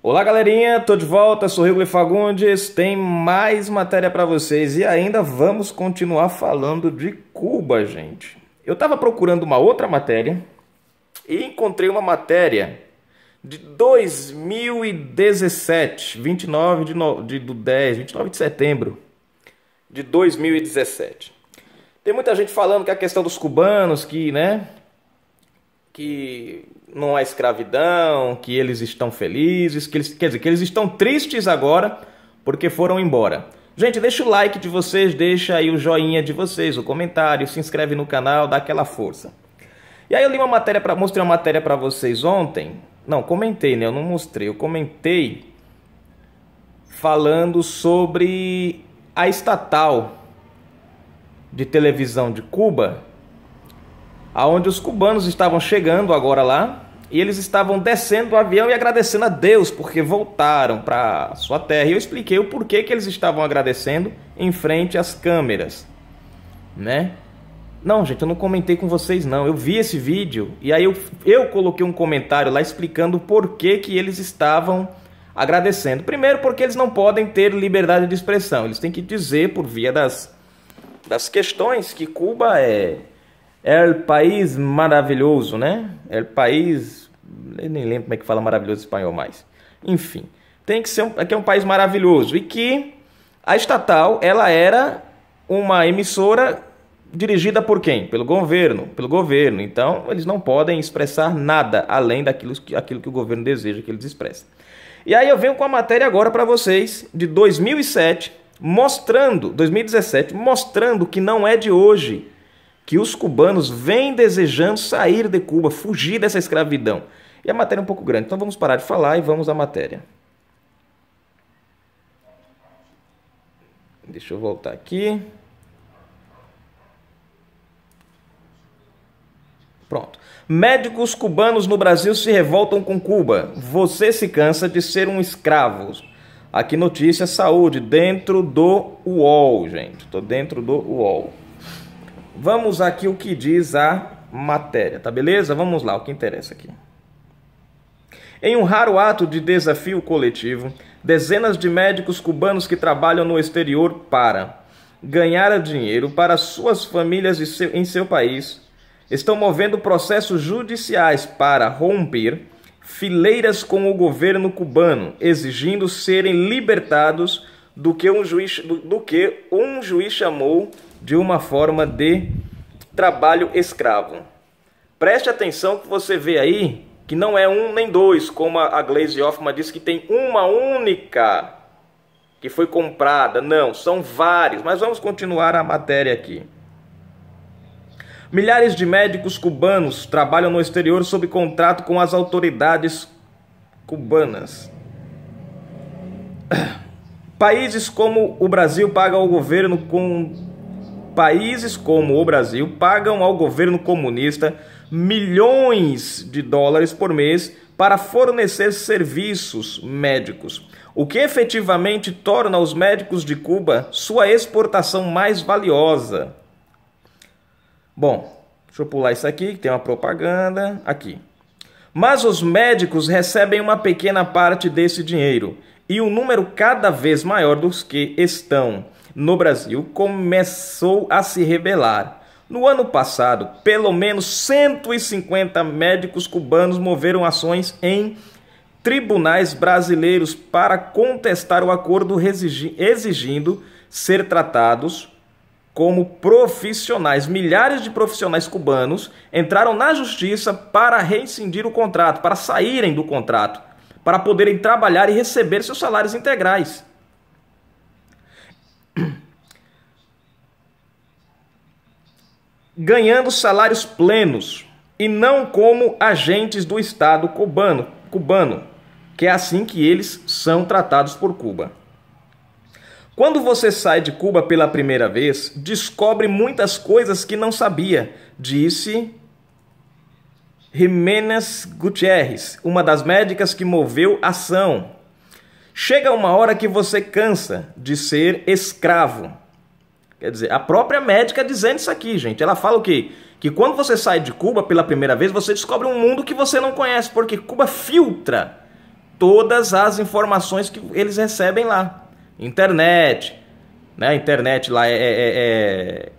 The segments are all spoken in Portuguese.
Olá, galerinha, tô de volta, sou Rigoli Fagundes, tem mais matéria para vocês e ainda vamos continuar falando de Cuba, gente. Eu estava procurando uma outra matéria e encontrei uma matéria de 2017, 29 de, no... de do 10, 29 de setembro de 2017. Tem muita gente falando que é a questão dos cubanos, que, né, que não há escravidão, que eles estão felizes, que eles, quer dizer, que eles estão tristes agora porque foram embora. Gente, deixa o like de vocês, deixa aí o joinha de vocês, o comentário, se inscreve no canal, dá aquela força. E aí eu li uma matéria para mostrei uma matéria para vocês ontem. Não, comentei, né? Eu não mostrei, eu comentei falando sobre a estatal de televisão de Cuba aonde os cubanos estavam chegando agora lá e eles estavam descendo do avião e agradecendo a Deus porque voltaram para sua terra. E eu expliquei o porquê que eles estavam agradecendo em frente às câmeras, né? Não, gente, eu não comentei com vocês não. Eu vi esse vídeo e aí eu, eu coloquei um comentário lá explicando porquê que eles estavam agradecendo. Primeiro porque eles não podem ter liberdade de expressão. Eles têm que dizer por via das das questões que Cuba é El País Maravilhoso, né? El País. Eu nem lembro como é que fala maravilhoso em espanhol mais. Enfim, tem que ser um, é um país maravilhoso e que a estatal ela era uma emissora dirigida por quem? Pelo governo, pelo governo. Então, eles não podem expressar nada além daquilo que, aquilo que o governo deseja que eles expressem. E aí eu venho com a matéria agora para vocês de 2007, mostrando, 2017, mostrando que não é de hoje que os cubanos vêm desejando sair de Cuba, fugir dessa escravidão. E a matéria é um pouco grande, então vamos parar de falar e vamos à matéria. Deixa eu voltar aqui. Pronto. Médicos cubanos no Brasil se revoltam com Cuba. Você se cansa de ser um escravo. Aqui notícia saúde dentro do UOL, gente. Tô dentro do UOL vamos aqui o que diz a matéria, tá beleza? Vamos lá, o que interessa aqui. Em um raro ato de desafio coletivo, dezenas de médicos cubanos que trabalham no exterior para ganhar dinheiro para suas famílias em seu país estão movendo processos judiciais para romper fileiras com o governo cubano, exigindo serem libertados do que um juiz, do, do que um juiz chamou de uma forma de trabalho escravo. Preste atenção que você vê aí que não é um nem dois, como a Glaze Hoffman disse que tem uma única que foi comprada. Não, são vários, mas vamos continuar a matéria aqui. Milhares de médicos cubanos trabalham no exterior sob contrato com as autoridades cubanas. Países como o Brasil pagam ao governo com países como o Brasil pagam ao governo comunista milhões de dólares por mês para fornecer serviços médicos, o que efetivamente torna os médicos de Cuba sua exportação mais valiosa. Bom, deixa eu pular isso aqui, que tem uma propaganda aqui. Mas os médicos recebem uma pequena parte desse dinheiro e um número cada vez maior dos que estão no Brasil começou a se rebelar. No ano passado, pelo menos 150 médicos cubanos moveram ações em tribunais brasileiros para contestar o acordo, exigindo ser tratados como profissionais. Milhares de profissionais cubanos entraram na justiça para rescindir o contrato, para saírem do contrato, para poderem trabalhar e receber seus salários integrais. ganhando salários plenos e não como agentes do Estado cubano, cubano, que é assim que eles são tratados por Cuba. Quando você sai de Cuba pela primeira vez, descobre muitas coisas que não sabia, disse Jiménez Gutierrez, uma das médicas que moveu a ação. Chega uma hora que você cansa de ser escravo Quer dizer, a própria médica dizendo isso aqui, gente. Ela fala o quê? Que quando você sai de Cuba pela primeira vez, você descobre um mundo que você não conhece, porque Cuba filtra todas as informações que eles recebem lá. Internet, né? A internet lá é, é, é, é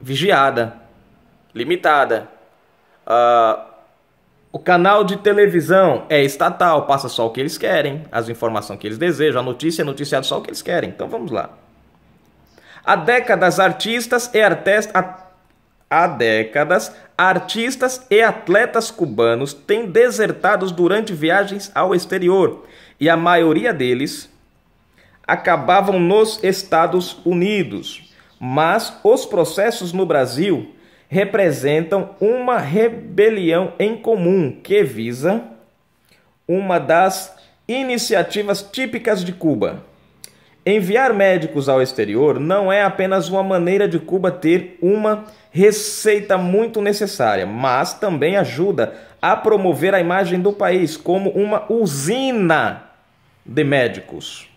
vigiada, limitada. Uh, o canal de televisão é estatal, passa só o que eles querem, as informações que eles desejam, a notícia é noticiada só o que eles querem. Então vamos lá. Há décadas artistas e artes... Há décadas, artistas e atletas cubanos têm desertado durante viagens ao exterior e a maioria deles acabavam nos Estados Unidos. Mas os processos no Brasil representam uma rebelião em comum que visa uma das iniciativas típicas de Cuba. Enviar médicos ao exterior não é apenas uma maneira de Cuba ter uma receita muito necessária, mas também ajuda a promover a imagem do país como uma usina de médicos.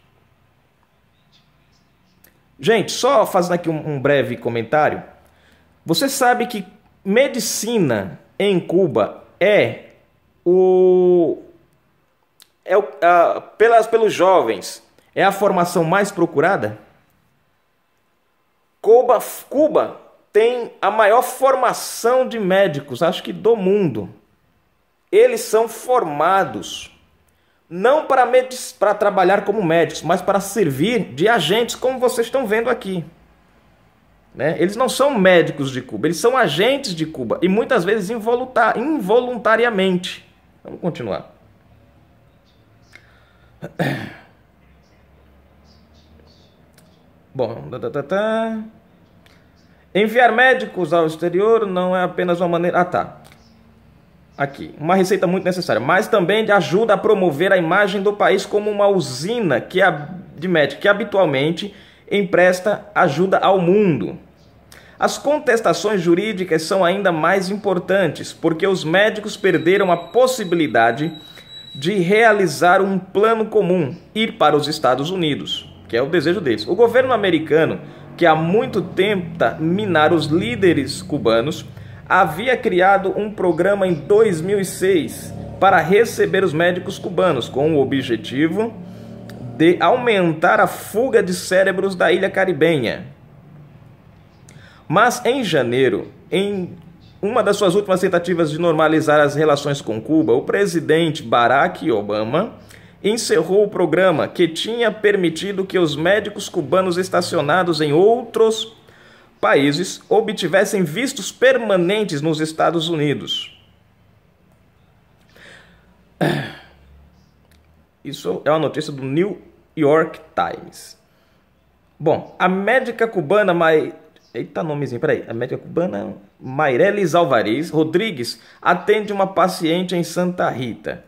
Gente, só fazendo aqui um, breve comentário. Você sabe que medicina em Cuba é o é o, ah, pelas, pelos jovens é a formação mais procurada? Cuba, Cuba tem a maior formação de médicos, acho que do mundo. Eles são formados não para, para trabalhar como médicos, mas para servir de agentes, como vocês estão vendo aqui. Né? Eles não são médicos de Cuba, eles são agentes de Cuba e muitas vezes involutar, involuntariamente. Vamos continuar. Bom, tá, tá, tá. enviar médicos ao exterior não é apenas uma maneira. Ah, tá. Aqui, uma receita muito necessária, mas também ajuda a promover a imagem do país como uma usina que de médicos que habitualmente empresta ajuda ao mundo. As contestações jurídicas são ainda mais importantes, porque os médicos perderam a possibilidade de realizar um plano comum, ir para os Estados Unidos que é o desejo deles. O governo americano, que há muito tenta minar os líderes cubanos, havia criado um programa em 2006 para receber os médicos cubanos com o objetivo de aumentar a fuga de cérebros da ilha caribenha. Mas em janeiro, em uma das suas últimas tentativas de normalizar as relações com Cuba, o presidente Barack Obama encerrou o programa que tinha permitido que os médicos cubanos estacionados em outros países obtivessem vistos permanentes nos Estados Unidos. Isso é uma notícia do New York Times. Bom, a médica cubana Mai... Eita nomezinho, peraí. A médica cubana Maireles Alvarez Rodrigues atende uma paciente em Santa Rita.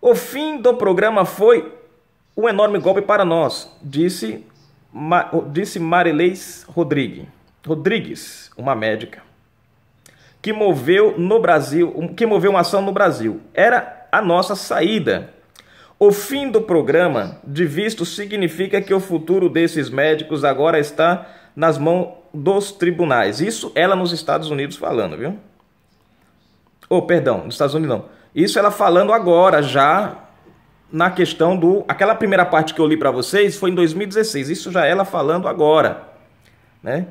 O fim do programa foi um enorme golpe para nós, disse, Ma, disse Marileis Rodrigues, Rodrigues, uma médica, que moveu no Brasil, que moveu uma ação no Brasil. Era a nossa saída. O fim do programa de visto significa que o futuro desses médicos agora está nas mãos dos tribunais. Isso ela nos Estados Unidos falando, viu? Oh, perdão, nos Estados Unidos não isso ela falando agora já na questão do aquela primeira parte que eu li para vocês foi em 2016. Isso já é ela falando agora, né?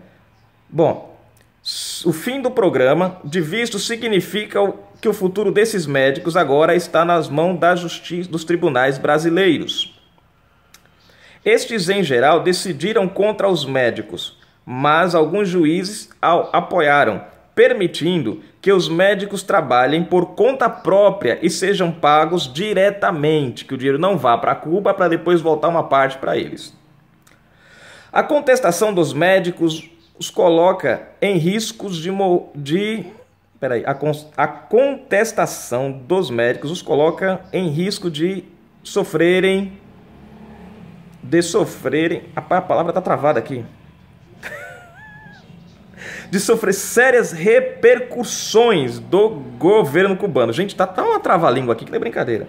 Bom, o fim do programa de visto significa que o futuro desses médicos agora está nas mãos da justiça dos tribunais brasileiros. Estes, em geral, decidiram contra os médicos, mas alguns juízes apoiaram, permitindo que os médicos trabalhem por conta própria e sejam pagos diretamente, que o dinheiro não vá para Cuba para depois voltar uma parte para eles. A contestação dos médicos os coloca em riscos de, de peraí, a, a contestação dos médicos os coloca em risco de sofrerem de sofrerem. A palavra está travada aqui de sofrer sérias repercussões do governo cubano. Gente, tá tão uma trava-língua aqui que não é brincadeira.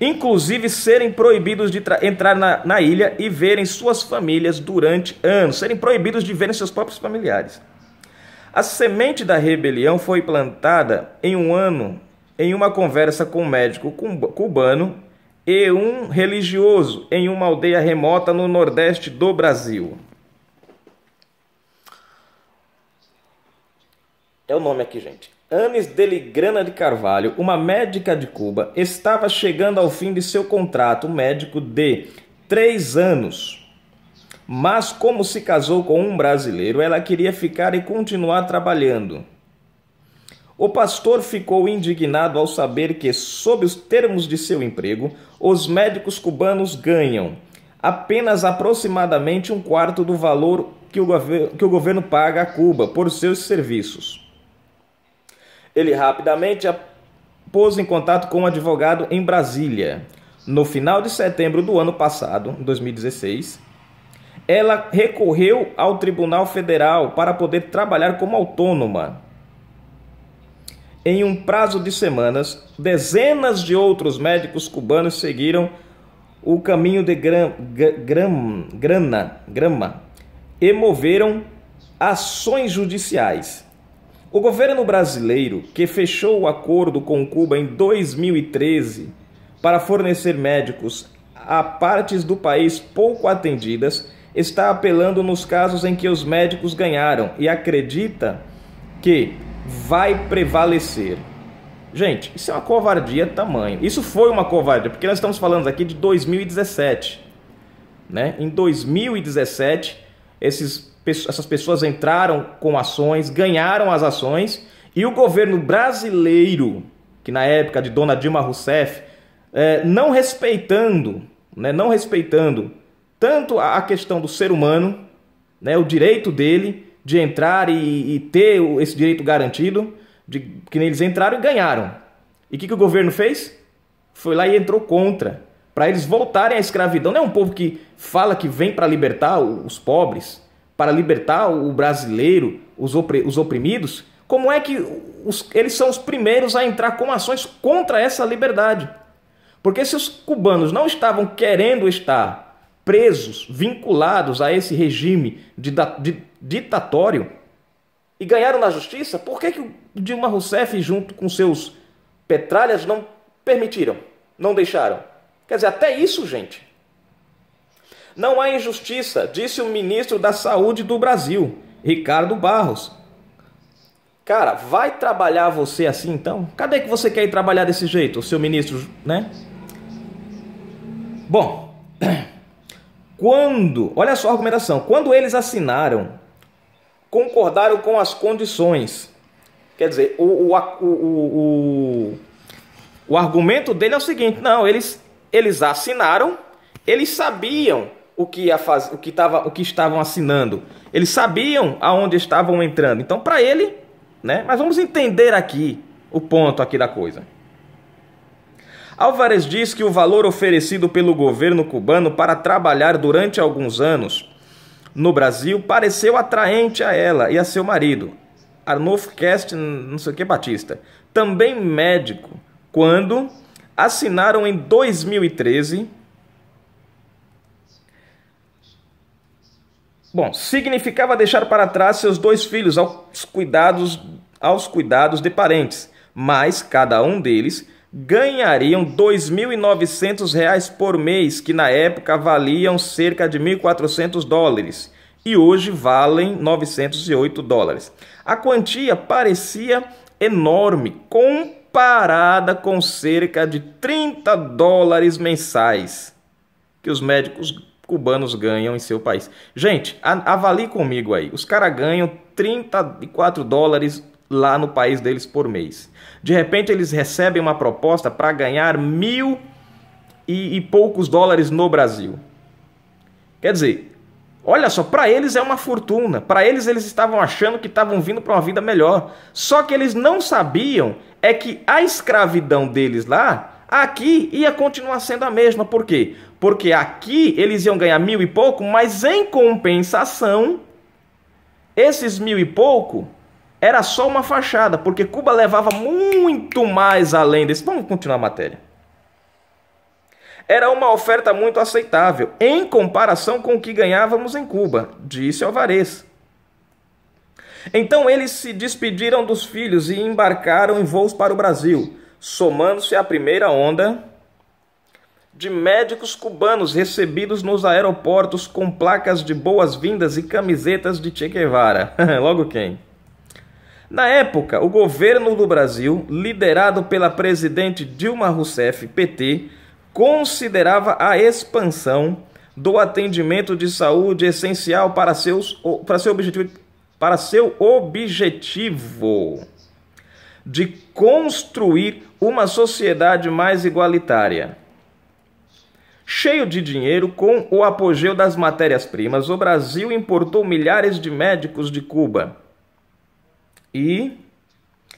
Inclusive serem proibidos de entrar na, na ilha e verem suas famílias durante anos, serem proibidos de verem seus próprios familiares. A semente da rebelião foi plantada em um ano em uma conversa com um médico cubano e um religioso em uma aldeia remota no nordeste do Brasil. É o nome aqui, gente. Anis Deligrana de Carvalho, uma médica de Cuba, estava chegando ao fim de seu contrato médico de três anos. Mas, como se casou com um brasileiro, ela queria ficar e continuar trabalhando. O pastor ficou indignado ao saber que, sob os termos de seu emprego, os médicos cubanos ganham apenas aproximadamente um quarto do valor que o, que o governo paga a Cuba por seus serviços. Ele rapidamente pôs em contato com um advogado em Brasília. No final de setembro do ano passado, 2016, ela recorreu ao Tribunal Federal para poder trabalhar como autônoma. Em um prazo de semanas, dezenas de outros médicos cubanos seguiram o caminho de gram, gram, grana, grama e moveram ações judiciais. O governo brasileiro, que fechou o acordo com Cuba em 2013 para fornecer médicos a partes do país pouco atendidas, está apelando nos casos em que os médicos ganharam e acredita que vai prevalecer. Gente, isso é uma covardia tamanho. Isso foi uma covardia, porque nós estamos falando aqui de 2017. Né? Em 2017, esses essas pessoas entraram com ações, ganharam as ações e o governo brasileiro, que na época de Dona Dilma Rousseff, é, não respeitando, né, não respeitando tanto a questão do ser humano, né, o direito dele de entrar e, e ter esse direito garantido, de, que eles entraram e ganharam. E o que, que o governo fez? Foi lá e entrou contra para eles voltarem à escravidão. Não é um povo que fala que vem para libertar os pobres, para libertar o brasileiro, os, oprimidos, como é que os, eles são os primeiros a entrar com ações contra essa liberdade? Porque se os cubanos não estavam querendo estar presos, vinculados a esse regime de, de, ditatório e ganharam na justiça, por que, que Dilma Rousseff, junto com seus petralhas, não permitiram, não deixaram? Quer dizer, até isso, gente, não há injustiça, disse o ministro da Saúde do Brasil, Ricardo Barros. Cara, vai trabalhar você assim então? Cadê que você quer ir trabalhar desse jeito, seu ministro, né? Bom, quando, olha só a argumentação, quando eles assinaram, concordaram com as condições. Quer dizer, o, o, o, o, argumento dele é o seguinte: não, eles, eles assinaram, eles sabiam o que ia faz o que tava, o que estavam assinando. Eles sabiam aonde estavam entrando. Então, para ele, né? Mas vamos entender aqui o ponto aqui da coisa. Álvares diz que o valor oferecido pelo governo cubano para trabalhar durante alguns anos no Brasil pareceu atraente a ela e a seu marido, Arnulfo Cast, não sei o que Batista, também médico, quando assinaram em 2013 Bom, significava deixar para trás seus dois filhos aos cuidados, aos cuidados de parentes, mas cada um deles ganhariam R$ 2.900 por mês, que na época valiam cerca de 1.400 dólares e hoje valem 908 dólares. A quantia parecia enorme comparada com cerca de 30 dólares mensais que os médicos cubanos ganham em seu país. Gente, avalie comigo aí. Os caras ganham 34 dólares lá no país deles por mês. De repente eles recebem uma proposta para ganhar mil e, e, poucos dólares no Brasil. Quer dizer, olha só, para eles é uma fortuna. Para eles eles estavam achando que estavam vindo para uma vida melhor. Só que eles não sabiam é que a escravidão deles lá Aqui ia continuar sendo a mesma, por quê? Porque aqui eles iam ganhar mil e pouco, mas em compensação, esses mil e pouco era só uma fachada, porque Cuba levava muito mais além desse. Vamos continuar a matéria. Era uma oferta muito aceitável, em comparação com o que ganhávamos em Cuba, disse Alvarez. Então eles se despediram dos filhos e embarcaram em voos para o Brasil somando-se à primeira onda de médicos cubanos recebidos nos aeroportos com placas de boas-vindas e camisetas de Che Guevara. Logo quem? Na época, o governo do Brasil, liderado pela presidente Dilma Rousseff, PT, considerava a expansão do atendimento de saúde essencial para, seus, para, seu, objetivo, para seu objetivo de construir uma sociedade mais igualitária. Cheio de dinheiro, com o apogeu das matérias-primas, o Brasil importou milhares de médicos de Cuba e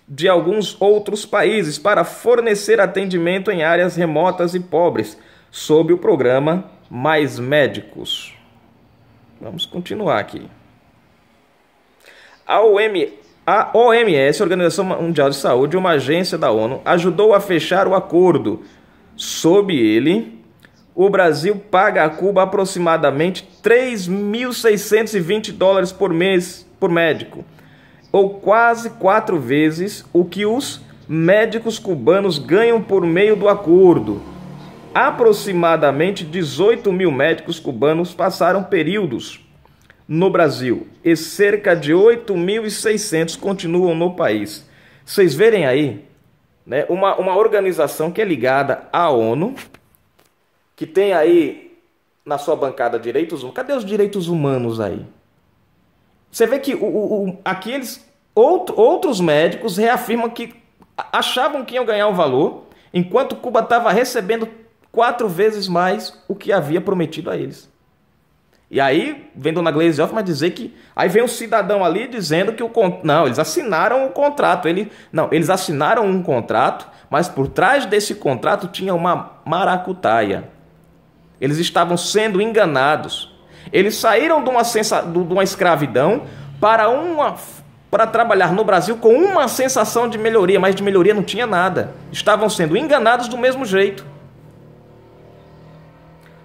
de alguns outros países para fornecer atendimento em áreas remotas e pobres, sob o programa Mais Médicos. Vamos continuar aqui. A OMS a OMS, Organização Mundial de Saúde, uma agência da ONU, ajudou a fechar o acordo. Sob ele, o Brasil paga a Cuba aproximadamente 3.620 dólares por mês por médico, ou quase quatro vezes o que os médicos cubanos ganham por meio do acordo. Aproximadamente 18 mil médicos cubanos passaram períodos no Brasil e cerca de 8.600 continuam no país. Vocês verem aí, né, uma, uma organização que é ligada à ONU, que tem aí na sua bancada direitos humanos. Cadê os direitos humanos aí? Você vê que o, o, aqui eles, outro, outros médicos reafirmam que achavam que iam ganhar o valor, enquanto Cuba estava recebendo quatro vezes mais o que havia prometido a eles. E aí vem Dona Glaze Hoffman dizer que. Aí vem um cidadão ali dizendo que o. Não, eles assinaram o um contrato. Ele, não, eles assinaram um contrato, mas por trás desse contrato tinha uma maracutaia. Eles estavam sendo enganados. Eles saíram de uma, sensa... de uma escravidão para uma para trabalhar no Brasil com uma sensação de melhoria, mas de melhoria não tinha nada. Estavam sendo enganados do mesmo jeito.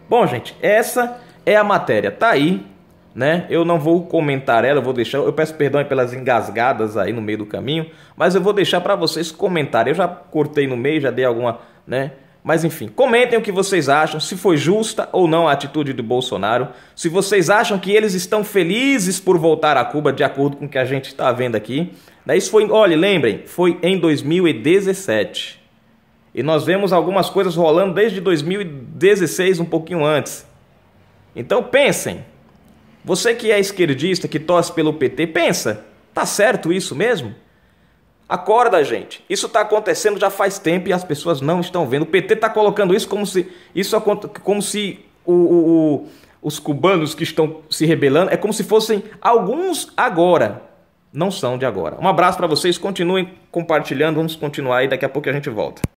Bom, gente, essa é a matéria. Tá aí, né? Eu não vou comentar ela, eu vou deixar, eu peço perdão pelas engasgadas aí no meio do caminho, mas eu vou deixar para vocês comentarem. Eu já cortei no meio, já dei alguma, né? Mas enfim, comentem o que vocês acham, se foi justa ou não a atitude do Bolsonaro, se vocês acham que eles estão felizes por voltar a Cuba, de acordo com o que a gente está vendo aqui. Daí né? isso foi, olha, lembrem, foi em 2017. E nós vemos algumas coisas rolando desde 2016, um pouquinho antes. Então pensem. Você que é esquerdista, que torce pelo PT, pensa, tá certo isso mesmo? Acorda, gente. Isso está acontecendo já faz tempo e as pessoas não estão vendo. O PT está colocando isso como se isso como se o, o, o, os cubanos que estão se rebelando é como se fossem alguns agora, não são de agora. Um abraço para vocês. Continuem compartilhando. Vamos continuar aí. Daqui a pouco a gente volta.